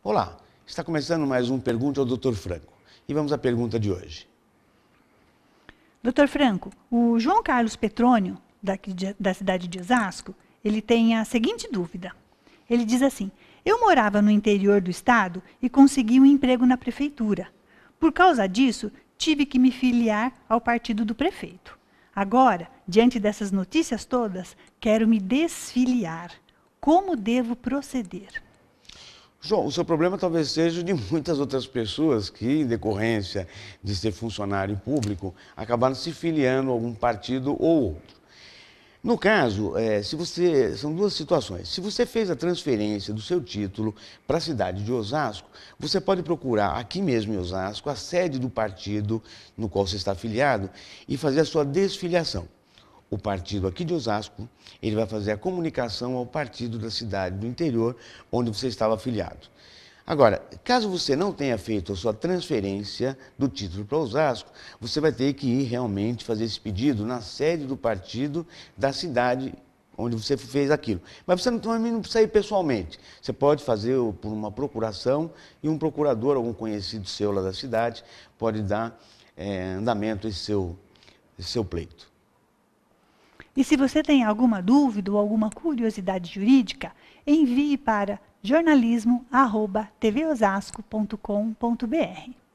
Olá, está começando mais um Pergunta ao Dr. Franco. E vamos à pergunta de hoje. Dr. Franco, o João Carlos Petrônio, daqui de, da cidade de Osasco, ele tem a seguinte dúvida. Ele diz assim: Eu morava no interior do estado e consegui um emprego na prefeitura. Por causa disso, tive que me filiar ao partido do prefeito. Agora, diante dessas notícias todas, quero me desfiliar. Como devo proceder? João, o seu problema talvez seja de muitas outras pessoas que, em decorrência de ser funcionário público, acabaram se filiando a algum partido ou outro. No caso, é, se você são duas situações. Se você fez a transferência do seu título para a cidade de Osasco, você pode procurar aqui mesmo em Osasco a sede do partido no qual você está afiliado e fazer a sua desfiliação o partido aqui de Osasco, ele vai fazer a comunicação ao partido da cidade do interior onde você estava afiliado. Agora, caso você não tenha feito a sua transferência do título para Osasco, você vai ter que ir realmente fazer esse pedido na sede do partido da cidade onde você fez aquilo. Mas você não, não precisa ir pessoalmente. Você pode fazer por uma procuração e um procurador, algum conhecido seu lá da cidade, pode dar é, andamento a esse seu, esse seu pleito. E se você tem alguma dúvida ou alguma curiosidade jurídica, envie para jornalismo@tvosasco.com.br.